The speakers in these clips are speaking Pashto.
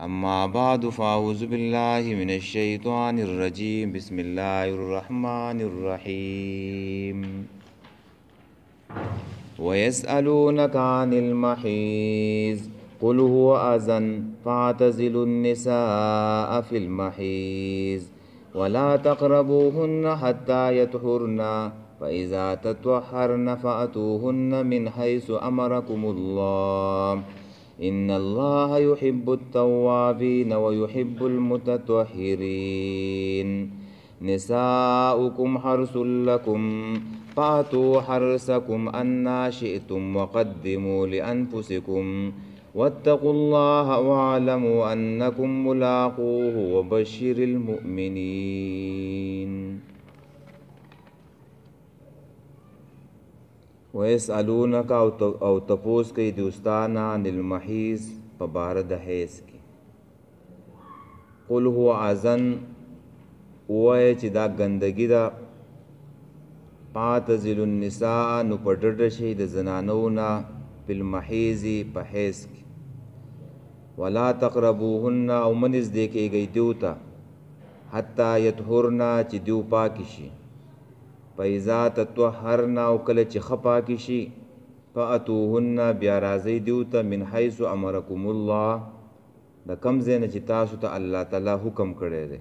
أما بعد فأعوذ بالله من الشيطان الرجيم بسم الله الرحمن الرحيم ويسألونك عن المحيز قل هو أذى فاعتزلوا النساء في المحيز ولا تقربوهن حتى يطهرن فإذا تطهرن فأتوهن من حيث أمركم الله إن الله يحب التوابين ويحب المتطهرين نساؤكم حرث لكم فأتوا حرثكم أنا شئتم وقدموا لأنفسكم واتقوا الله واعلموا أنكم ملاقوه وبشر المؤمنين ویسالونک او تپوس کوي دوستانا عن المحیز په بار د حیز کې قل هو اذن وای چې دا ګندګی دا پاتزل النساء نو پټړ شي د زنانو نه په محیزی په حیز کې ولا تقربوهن او منځ دې کېږي دیوتا حتا یطهرنا چې دیو پاک شي پیزا تطهرنا او کله چې خپا کی شي فاتوهن بیا راځي دیو ته من حيث امرکم الله د کم زنه چې تاسو ته الله تعالی حکم کړی دی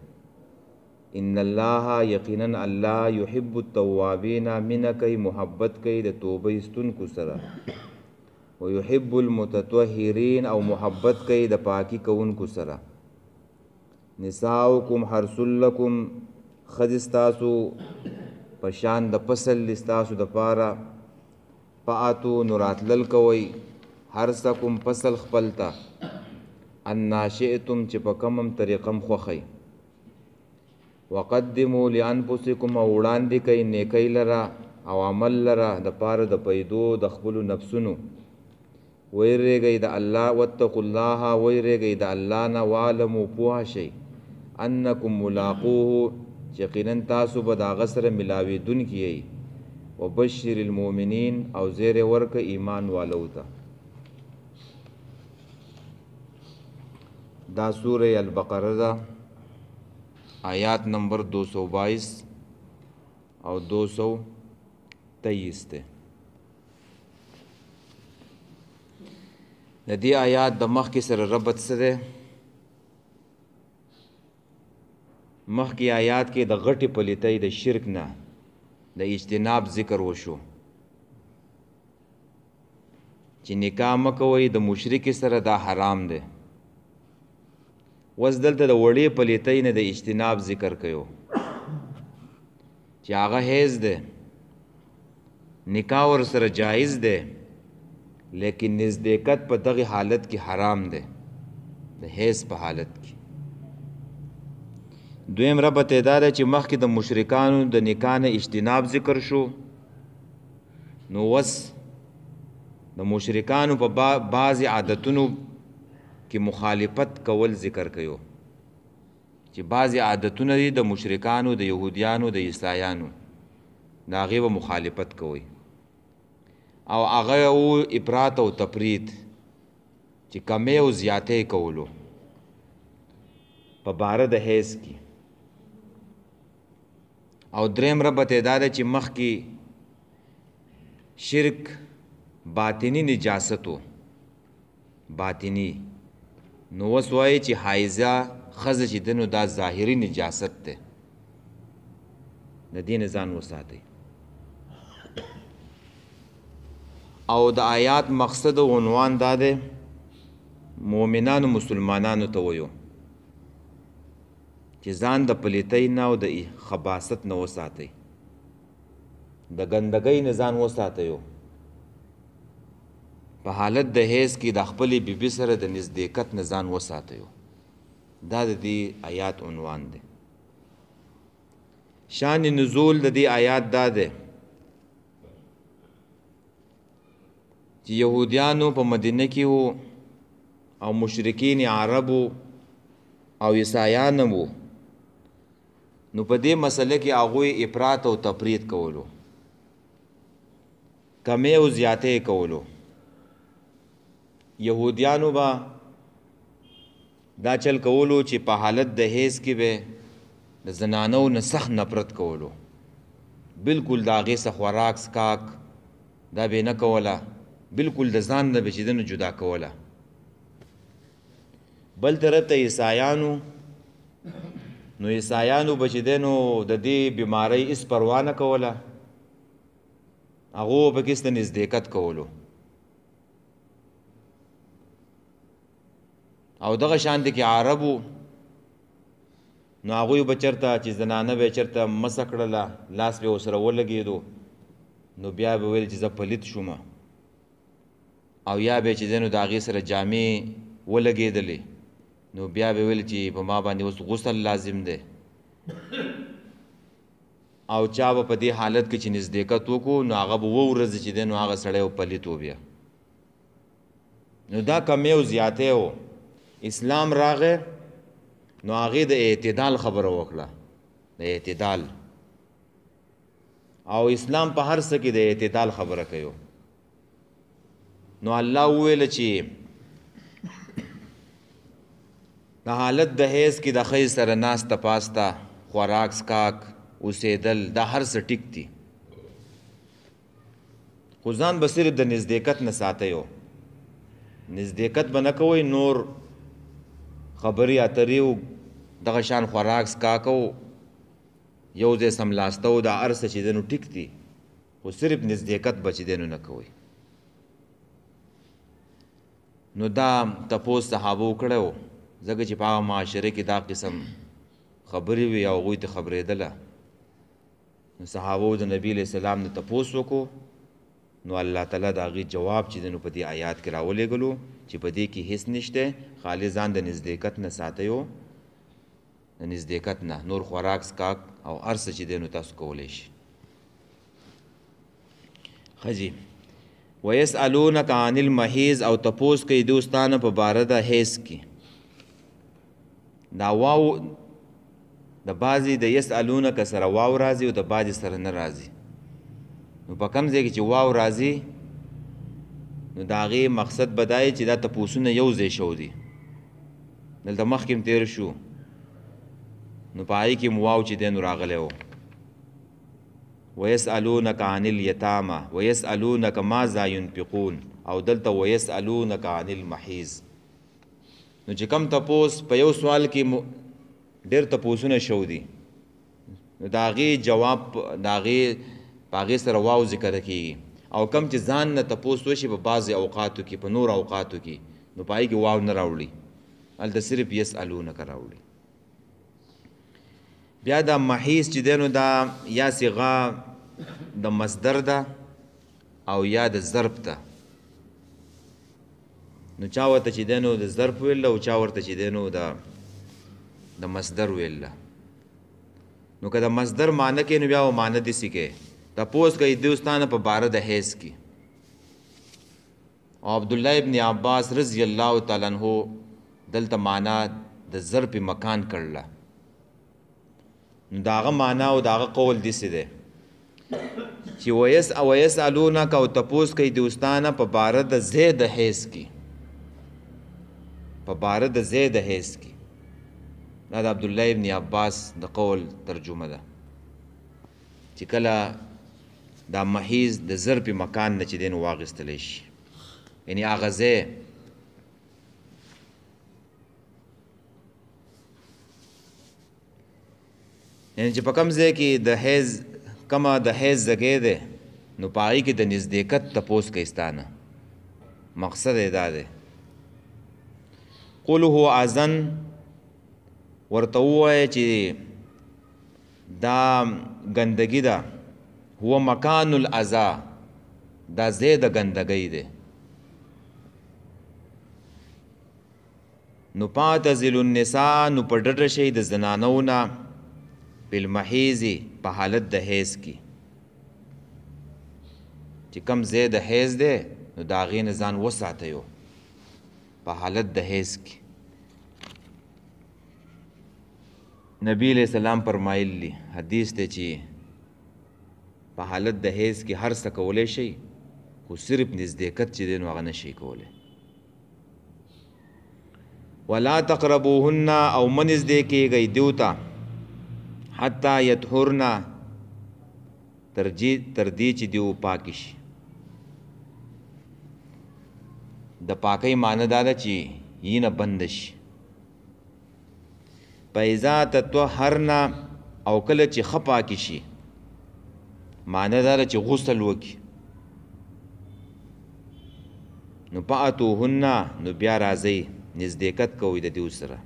ان الله یقینا الله يحب التوابین من کوي محبت کوي د توبه استونکو سره ويحب المتطهرین او محبت کوي د پاکی کوونکو سره نساؤکم حرسلکم خذ استاسو پشان د فصل لستاسو د پاره پاتو نوراتلل کوي هر څه کوم فصل خپل ته ان ناشئتم چې په کومم طریقم خوخی وقدمو لانفسکم وړاندې کوي نیکی لرا او عمل لرا د پاره د پیدو د خپل نفسونو ویریږئ د الله واتقوا الله ویریږئ د الله نه والمو پوه شئ انکم ملاقوه یقینا تاسو به دا غسر ملاوي دن کیي وبشر المؤمنین او زیر ورک ایمان والو ته دا سوره البقره دا آیات نمبر 222 او 223 ته د دې آیات د مخ کې سره ربط څه ده مخکې آیات کې د غټې پلیتۍ د شرک نه د اجتناب ذکر وشو چې نکاح مکوئ د مشرک سره دا حرام دی وس دلته د وړې پلیتۍ نه د اجتناب ذکر کيو چې هغه هیز دی نکاح ور سره جایز دی لیکن نزدېکت په دغه حالت کې حرام دی د هیز په حالت کې دویم رب ته دا چې مخکې د مشرکانو د نکانه اجتناب ذکر شو نو وس د مشرکانو په بعض عادتونو کې مخالفت کول ذکر کيو چې بعض عادتونه دي د مشرکانو د يهوديانو د عیسایانو ناغي و مخالفت کوي او هغه او افراط او تفرید چې کمې او زیاتې کولو په بار د هیڅ کې او دریم رب ته دا چې مخ کې شرک باطینی نجاستو باطینی نو وسوي چې حایزه خزه چې دنو دا ظاهری نجاست ده د دین ځان وساتي او د آیات مقصد او عنوان دا ده مؤمنانو مسلمانانو ته ویو چې ځان د پلیتۍ نه او د خباست نه وساتئ د ګندګۍ نه ځان وساتئ په حالت د هیڅ کې د خپلې بیبي سره د نزدېکت نه ځان وساتئ دا د دې آیات عنوان دی شان نزول د دې آیات دا دی چې يهوديانو په مدینه کې وو او مشرکین عربو او عیسایان وو نو په دې مسله کې هغه افراط او تفرید کولو کمې او زیاتې کولو يهوديانو با دا چل کولو چې په حالت د هیز کې به د زنانو نه سخ نفرت کولو بالکل داغه څخه خوراک سکاک دا به نه کوله بالکل د ځان نه بچیدنه جدا کوله بل طرف ته عیسایانو نو عیسایانو بچیدنو د دې بیماری اس پروانه کوله هغه به کیسه نزدېکت کولو او دغه شان دي کې عربو نو هغه به چرته چې زنانه به چرته مسکړله لاس به وسره ولګېدو نو بیا به ویل چې زه پلیت شوم او یا به چې دنو د هغې سره جامې ولګېدلې نو بیا به ویل چې په ما باندې اوس غسل لازم دی او چا په دې حالت کې چې نزدېکت وکړو نو هغه به وو ورځ چې دی نو هغه سړی پلیت و بیا نو دا کمی او زیاتې و اسلام راغې نو هغې د اعتدال خبره وکړه د اعتدال او اسلام په هر څه کې د اعتدال خبره کوي نو الله وویل چې د حالت د هیز کې د خی سره ناس ته پاستا خوراک سکاک اوسېدل د هر څه ټیک دي خو ځان به صرف د نزدېکت نه ساتیو نزدېکت به نه کوئ نور خبرې اترې دغه شان خوراک سکاک او یو ځای سملاسته او د هر څه چې دنو ټیک دي خو صرف نزدېکت بچ دینو نه کوئ نو دا تپوس صحابو کړو ځکه چې په هغه معاشره کې دا قسم خبرې وي او هغوی ته خبرېدله نو صحابو د نبي علیه السلام نه تپوس وکړو نو الله تعالی د هغې جواب چې دی نو په دې آیات کې راولېږلو چې په دې کې هیڅ نشته خالي ځان د نزدېکت نه ساتئ نزدېکت نه نور خوراک سکاک او ارسه چې دینو تاسو کولی شي خجی ویسالونک عن المحیز او تپوس کوي دوستانه په باره د حیز کې دا واو د بازي د یسالونه ک سره واو راځي او د بازي سره نه راځي نو په کم ځای کې چې واو راځي نو دا غي مقصد بدای چې دا تپوسونه یو ځای شو دي دلته مخکې تیر شو نو پای کې مواو چې دین راغلی وو ويسالونک عن الیتامى ويسالونک ماذا ينفقون او دلته ويسالونک عن المحيز نو چې کم تپوس په یو سوال کې ډېر تپوسونه شو دي نو د هغې جواب د هغې په هغې سره واو ذکر کیږي او کم چې ځان نه تپوس وشي په بعضې اوقاتو کې په نور اوقاتو کې نو په کې واو نه راوړي هلته صرف یسالونکه راوړي بیا دا محیس چې دینو دا یا صیغه د مصدر ده او یا د ضرب ده نو چا ورته چې دینو د ظرف ویل او چا ورته چې دینو د د مصدر ویل نو کله مصدر معنی کې نو بیا و معنی دي سکه تاسو کوي دوستانه په بار د هیڅ کې او عبد الله ابن عباس رضی الله تعالی عنہ دلته معنا د ظرف مکان کړل نو داغه معنا او داغه قول دي سده چې ویس او ویس الونا کا او تپوس کوي دوستانه په بار د زید هیڅ کې په باره د زی د حیث کې دا د عبدالله ابن عباس د قول ترجمه ده چې کله دا محیز د زر په مکان نه چې دین واغستلی شي یعنی هغه ځای یعنی چې په کوم ځای کې د حیز کما د حیز زګې ده نو پای کې د نزدېکت تپوس کوي ستانه مقصد یې دا ده قل هو اذن ورته وای چې دا ګندګي ده هو مکان الاذا دا زید ګندګي ده نو پاتزل النساء نو پډړ شي د زنانو نه بل محیزی په حالت د هیز کې چې کم زید هیز ده نو دا غین ځان وساتیو په حالت د هیڅ کې نبی علیہ السلام فرمایلی حدیث ته چې په حالت د هیڅ کې هر څه کولای شي خو صرف نزدېکت چې دین وغه نشي کولای ولا تقربوهن او منز دې کېږي دیوتا حتا یتهرنا ترجی تر دې چې دیو پاکش د پاکۍ معنی دا ده چې یینه بند شي پیزا تطهرنا او کله چې خپا کی شي معنی دا ده چې غسل وکي نو پاتوهن نو بیا راځي نزدېکت کوي د دې سره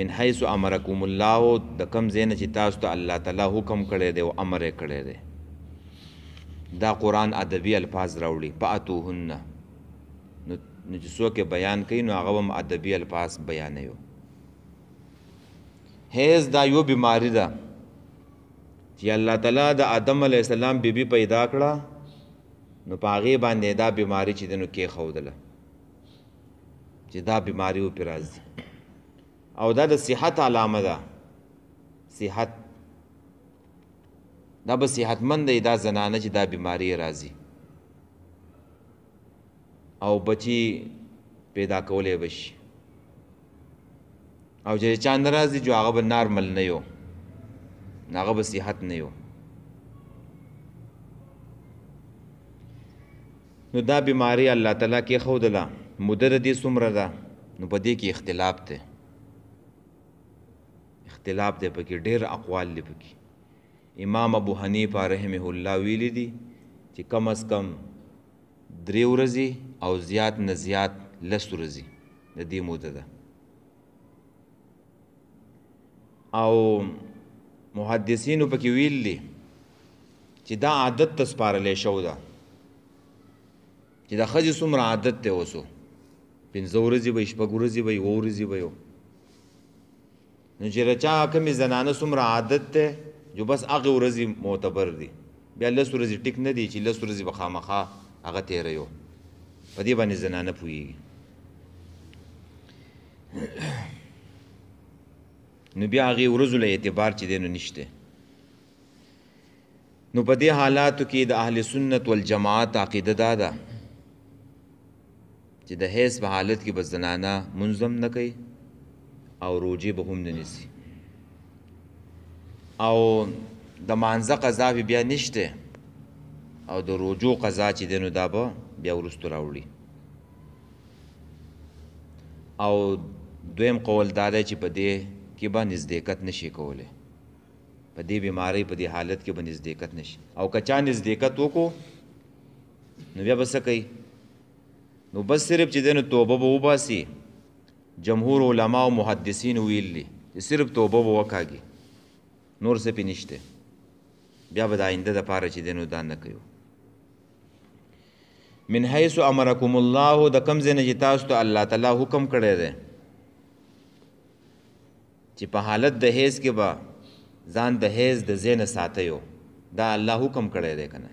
من حيث امركم الله د کم زینه چې تاسو ته الله تعالی حکم کړی دی او امر یې کړی دی دا قران ادبی الفاظ راوړي پاتوهن نو چې څوک بیان کوي نو هغه هم ادبی الفاظ بیانوي هیز دا یو بیماری ده چې الله تعالی د آدم علی السلام بیبي پیدا کړه نو پاغه باندې دا بیماری چې دنو کې خودله چې دا بیماری او پرازي او دا د صحت علامه ده صحت دا به صحتمند دی دا زنانه چې دا بیماری راځي او بچی پیدا کولې بشي او چې چاند راځي جو هغه به نارمل نه یو هغه به صحت نه یو نو دا بیماری الله تعالی کې خودلا مدد دې سمره ده نو په دې کې اختلاف ده اختلاف ده پکې ډېر اقوال لپاره امام ابو حنیفه رحمه الله ویلی دي چې کم از کم درې ورځې او زیات نه زیات لس ورځې د دې موده ده او محدثینو پکې ویلي چې دا عادت ته سپارلې شو ده چې دا ښځې څومره عادت دی اوسو پنځه ورځې به شپږ ورځې به اووه ورځې به نو چې رچا کمې زنانه څومره عادت دی جو بس هغه ورځې معتبر دي بیا لس ورځې ټیک نه دي چې لس ورځې به خامخا هغه تیرې یو په دې باندې زنانه پوي نو بیا هغه ورځو له اعتبار چې دینو نشته نو په دې حالاتو کې د اهل سنت والجماعت عقیده دا ده چې د هیڅ په حالت کې به زنانه منظم نه کوي او روجي به هم نه نیسي او د مانزه قضا بیا نشته او د روجو قضا چې دینو دا به بیا ورستو راوړي او دویم قول دا دی چې په دې کې به نزدېکت نشي کولی په دې بیماری په دې حالت کې به نزدېکت نشي او کچا نزدېکت وکړو نو بیا به څه کوي نو بس صرف چې دینو توبه به وباسي جمهور علما او محدثین ویلي چې صرف توبه به وکاږي نور څه پې نشته بیا به د آینده دپاره چې دی نو دا نه کوو من حیث امرکم الله د کوم ځای نه چې تاسو ته الله تعالی حکم کړی دی چې په حالت د حیز کې به ځان د حیز د ځای نه ساتیو دا الله حکم کړی دی که نه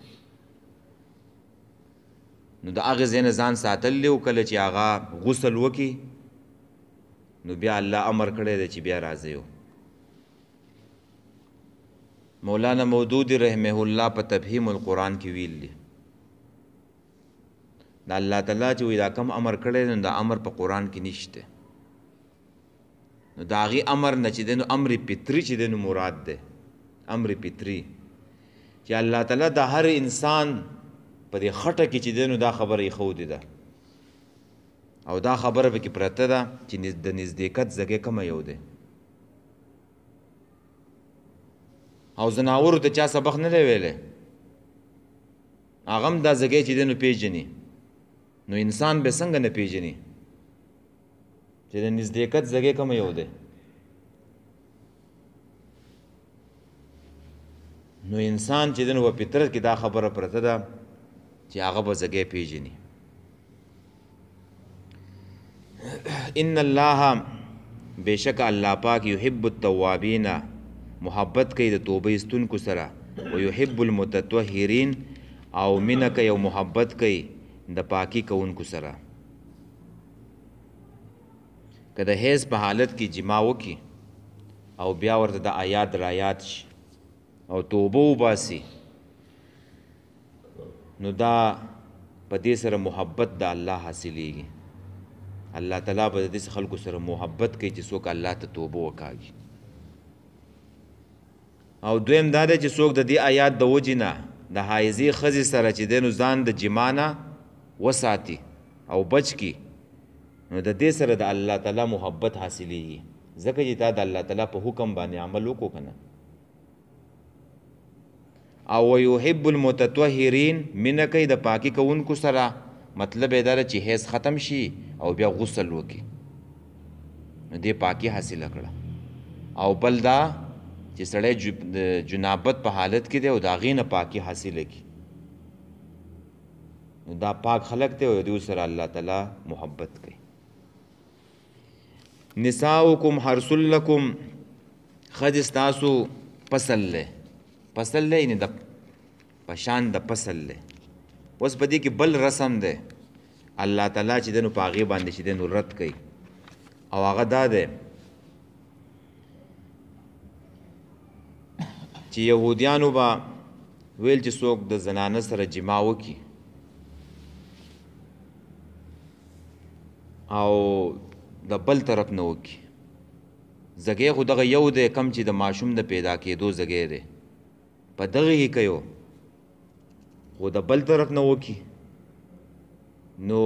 نو د هغه ځای نه ځان ساتل دی کله چې هغه غسل وکړي نو بیا الله امر کړی دی چې بیا راځئ مولانا مودودی رحمه الله په تفهیم القرآن کې ویل دي دا الله تعالی چې دا کم امر کړی نو دا امر په قرآن کې نشته نو دا غي امر نه چې دنو امر پتری چې دنو مراد ده امر پتری چې الله تعالی دا هر انسان په دې خټه کې چې دنو دا خبره خو دي ده او دا خبره به کې پرته ده چې د نزدېکت زګه کم یو ده او زناورو ته چا سبق نه دی ویلې هغه هم دا ځګې چې دنو پیژني نو انسان به څنګه نه پیژني چې د نزدېکت ځګې کوم یو دی نو انسان چې دنو په فطرت کې دا خبره پرته ده چې هغه به ځګې پیژني ان الله بشک الله پاک یحب التوابین محبت کوي د توبه استونکو سره ويحب المتطهرين او مینه کوي او محبت کوي د پاکي کوونکو سره کله هیڅ په حالت کې جما وکي او بیا ورته د آیات را یاد شي او توبه وباسي نو دا په دې سره محبت د الله حاصلېږي الله تعالی به د دې خلکو سره محبت کوي چې څوک الله ته توبه وکاږي او دویم دا چې څوک د دې آیات د وجنه د حایزي خزي سره چې دینو ځان د جمانه وساتي او بچ کی نو د دې سره د الله تعالی محبت حاصلېږي ځکه چې تا د الله تعالی په حکم باندې عمل وکړو کنه او ويحب المتطهرين منه کې د پاکي کوونکو سره مطلب دا چې هیڅ ختم شي او بیا غسل وکي نو دې پاکي حاصل کړه او بل دا چې سړی د جنابت په حالت کې دی او دا غینه پاکي حاصله کی دا پاک خلق دی او د سره الله تعالی محبت کوي نساؤکم حرسل لکم خد استاسو پسل له پسل له نه د پشان د پسل له اوس په دې کې بل رسم دی الله تعالی چې دنو پاغي باندې چې دنو رد کوي او هغه دا ده چې يهوديانو با ویل چې څوک د زنانه سره جما وکي او د بل طرف نه وکي زګې خو دغه یو دی کم چې د ماشوم د پیدا کېدو زګې دی په دغه یې کيو خو د بل طرف نه وکي نو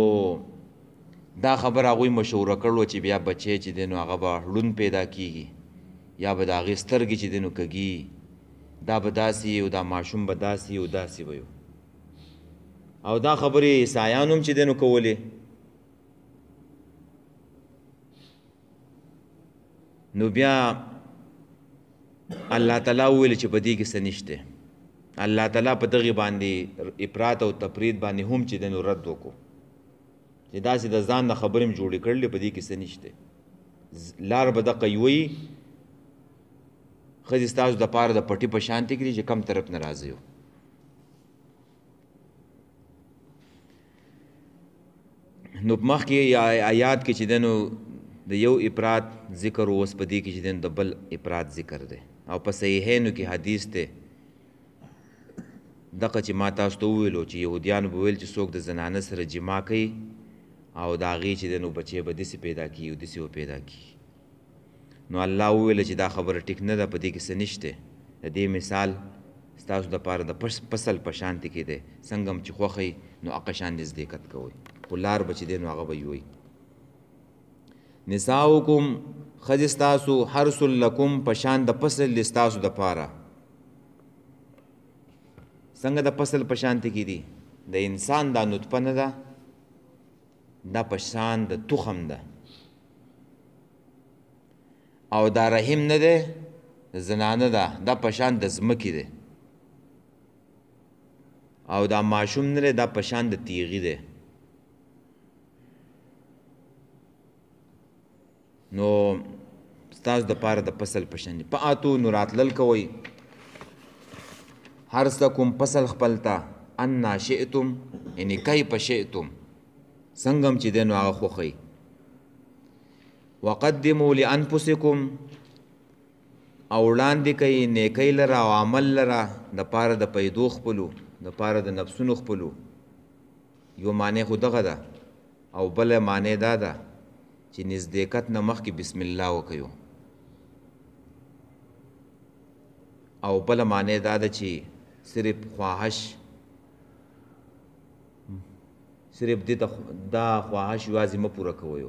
دا خبر هغه مشوره کړو چې بیا بچي چې دینو هغه به لون پیدا کیږي یا به دا غسترګي چې دینو کږي دا به داسې او دا ماشوم به داسې او داسې وي او دا خبرې عیسایان هم چې دینو کولې نو بیا الله تعالی ویل چې په دې کې څه نشته الله تعالی په دغه باندې افراط او تفرید باندې هم چې دینو رد وکړو چې داسې د ځان د خبرې جوړې کړلې په دې کې څه نشته لار به دقه یوي خځې ستاسو د پاره د پټي په شانتي کې چې کم طرف نه راځي نو په مخ کې یا آیات کې چې دنو د یو افراد ذکر اوس په دې کې چې دن د بل افراد ذکر دی او په صحیحینو کې حدیث ته دغه چې ما تاسو ته وویلو چې يهوديان به ویل چې څوک د زنانه سره جما کوي او دا غي چې دنو بچي به دسي پیدا کیو دسي و پیدا کی نو الله ویل چې دا خبره ټیک نه ده په دې کې څه نشته د دې مثال ستاسو د پاره د پس پسل په شانتي کې ده څنګه چې خوخی نو اقا شان دې دقت کوي ولار بچی دین هغه به وي نساؤکم خجستاسو حرس لکم پشان د پسل لستاسو د پاره څنګه د پسل پشانت کی دي د انسان دا نطفه نه ده دا پشان د تخم ده او دا رحم نه ده زنانه ده دا پشان د زمکی ده او دا ماشوم نه ده دا پشان د تیغی ده نو تاسو د پاره د فصل پشن په اتو نوراتلل کوي هر څه کوم فصل خپلتا ان شئتم یعنی کای پشئتم څنګه چې دنو هغه خوخی وقدموا لانفسکم او وړاندې کوي نیکی لره او عمل لره د پاره د پیدو خپلو د پاره د نفسونو خپلو یو معنی خو دغه ده او بل معنی دا ده چې نزدېکت نه مخکې بسم الله وکیو او بل معنی دا ده چې صرف خواهش صرف دې ته دا خواهش یوازې مه پوره کوئ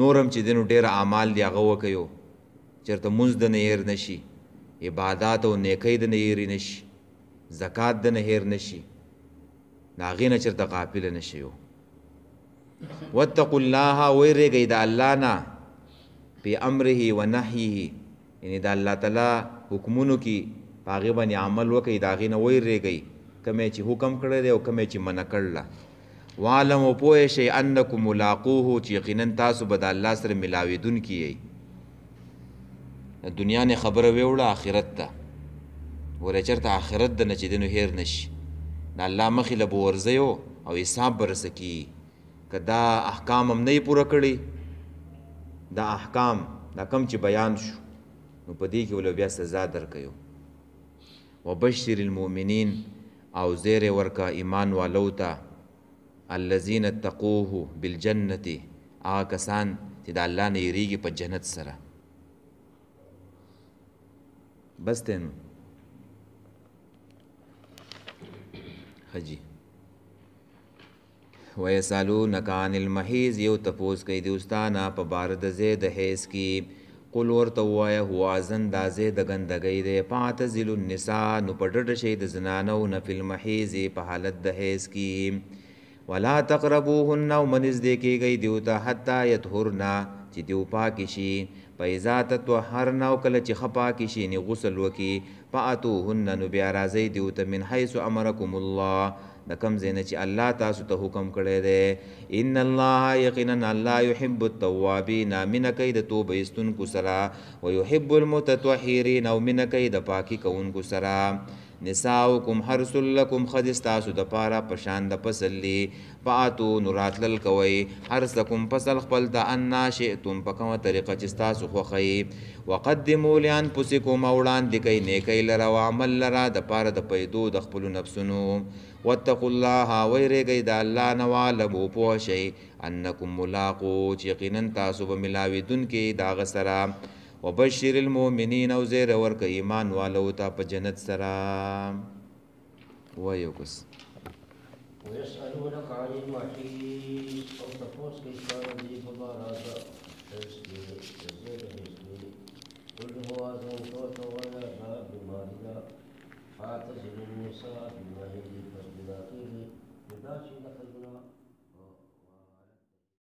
نورم چې دینو ډیر اعمال دی هغه وکيو چرته منځ د نه هیر نشي عبادت او نیکی د نه هیر نشي زکات د نه هیر نشي ناغینه چرته غافل نشي واتقوا الله ويرګي د الله نه په امره و نهيه یعنی د الله تعالی حکمونو کې پاغه باندې عمل وکي داغینه ويرګي کمه چې حکم کړی دی او کمه چې منع کړل وعلم او پوه شي انکم ملاقوه چې یقینا تاسو به د الله سره ملاویدون کیږئ دنیا نه خبره ویوړه آخرت ته ورې چرته آخرت د نچې دنو هیر نشي د الله مخې له ورځیو او حساب برسه کی کدا احکام هم نه پوره کړي دا احکام دا کم چې بیان شو نو په دې کې ولو بیا سزا درکې وبشر المؤمنین او زیر ورکا ایمان والو ته الذين اتقوه بالجنه هغه کسان چې د الله نه یریږي په جنت سره بس ته حجی ویسالونک عن المحیز یو تپوس کوي د استانا په بار د زه د هیڅ کې قل ورته وایا هو ازن د زه د غندګۍ ده پاتزل النساء نو پډډ شي د زنانو نه فل محیز په حالت د هیڅ کې ولا تقربوهن او منځ دې کېږي دیو ته حتا یطهرنا چې دیو پاک شي پیزا تطهرنا او کله چې خپا کې شي نی غسل وکي فاتوهن نو بیا راځي دیو ته من حيث امرکم الله د کم زینه چې الله تاسو ته حکم کړی دی ان الله یقینا الله يحب التوابین من کید توبه استونکو سره ويحب المتطهرین او من کید پاکی کوونکو سره نساؤکم حرسل لکم خدستاسو د پاره پشان د پسلی پاتو نوراتل کوي حرسکم پسل خپل د ان شئتم په کومه طریقه چې تاسو خوخی وقدمو لیان پوسکم اوړان د کوي نیکی لره او عمل لره د پاره د پیدو د خپل نفسونو واتقوا الله ويرګي د الله نوالبو پوه شي انکم ملاقات یقینا تاسو به ملاوي دن کې دا غسرام وبشر المؤمنین او زیر ورک ایمان والو ته په جنت سره وایو کس ويسألونك عن المحيط او تفوس کې شان دي په بارات قل هو اذن توت ولا شراب بمالنا فاتزل النساء بما يجي فاسبنا فيه بداشي دخلنا